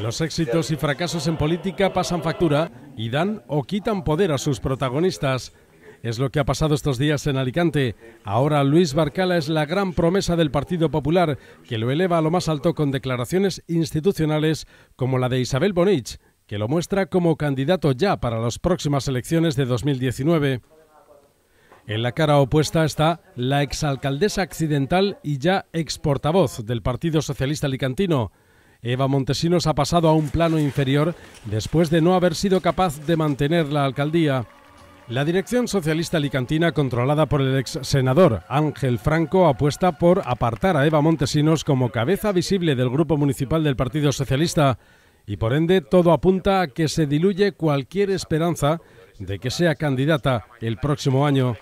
Los éxitos y fracasos en política pasan factura y dan o quitan poder a sus protagonistas. Es lo que ha pasado estos días en Alicante. Ahora Luis Barcala es la gran promesa del Partido Popular, que lo eleva a lo más alto con declaraciones institucionales como la de Isabel Bonich, que lo muestra como candidato ya para las próximas elecciones de 2019. En la cara opuesta está la exalcaldesa accidental y ya exportavoz del Partido Socialista Alicantino. Eva Montesinos ha pasado a un plano inferior después de no haber sido capaz de mantener la alcaldía. La dirección socialista alicantina, controlada por el ex senador Ángel Franco, apuesta por apartar a Eva Montesinos como cabeza visible del grupo municipal del Partido Socialista y por ende todo apunta a que se diluye cualquier esperanza de que sea candidata el próximo año.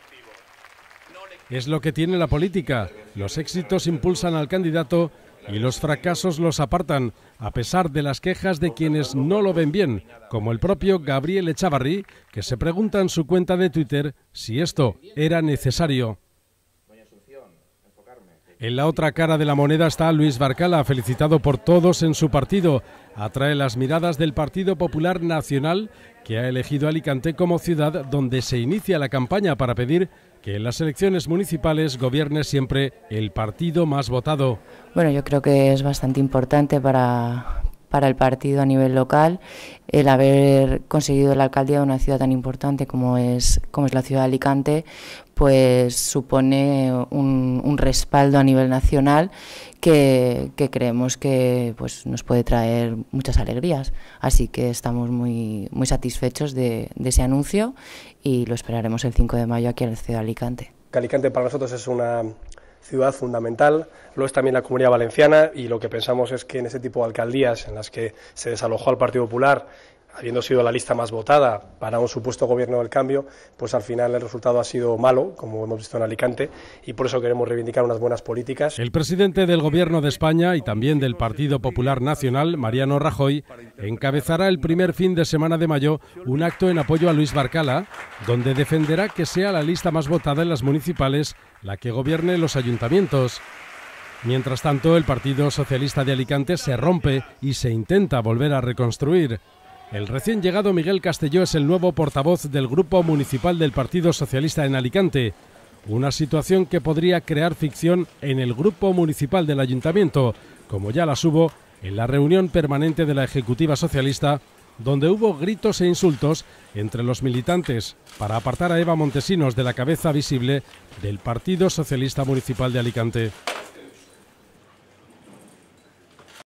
Es lo que tiene la política. Los éxitos impulsan al candidato y los fracasos los apartan, a pesar de las quejas de quienes no lo ven bien, como el propio Gabriel Echavarri, que se pregunta en su cuenta de Twitter si esto era necesario. En la otra cara de la moneda está Luis Barcala, felicitado por todos en su partido. Atrae las miradas del Partido Popular Nacional, que ha elegido Alicante como ciudad donde se inicia la campaña para pedir en las elecciones municipales gobierne siempre el partido más votado. Bueno, yo creo que es bastante importante para, para el partido a nivel local el haber conseguido la alcaldía de una ciudad tan importante como es, como es la ciudad de Alicante, pues supone un, respaldo a nivel nacional que, creemos que pues, nos puede traer muchas alegrías. Así que estamos muy, muy satisfechos de, de ese anuncio y lo esperaremos el 5 de mayo aquí en la ciudad de Alicante. Alicante para nosotros es una ciudad fundamental, lo es también la comunidad valenciana y lo que pensamos es que en ese tipo de alcaldías en las que se desalojó al Partido Popular habiendo sido la lista más votada para un supuesto gobierno del cambio, pues al final el resultado ha sido malo, como hemos visto en Alicante, y por eso queremos reivindicar unas buenas políticas. El presidente del Gobierno de España y también del Partido Popular Nacional, Mariano Rajoy, encabezará el primer fin de semana de mayo un acto en apoyo a Luis Barcala, donde defenderá que sea la lista más votada en las municipales la que gobierne los ayuntamientos. Mientras tanto, el Partido Socialista de Alicante se rompe y se intenta volver a reconstruir. El recién llegado Miguel Castelló es el nuevo portavoz del Grupo Municipal del Partido Socialista en Alicante, una situación que podría crear ficción en el Grupo Municipal del Ayuntamiento, como ya las hubo en la reunión permanente de la Ejecutiva Socialista, donde hubo gritos e insultos entre los militantes para apartar a Eva Montesinos de la cabeza visible del Partido Socialista Municipal de Alicante.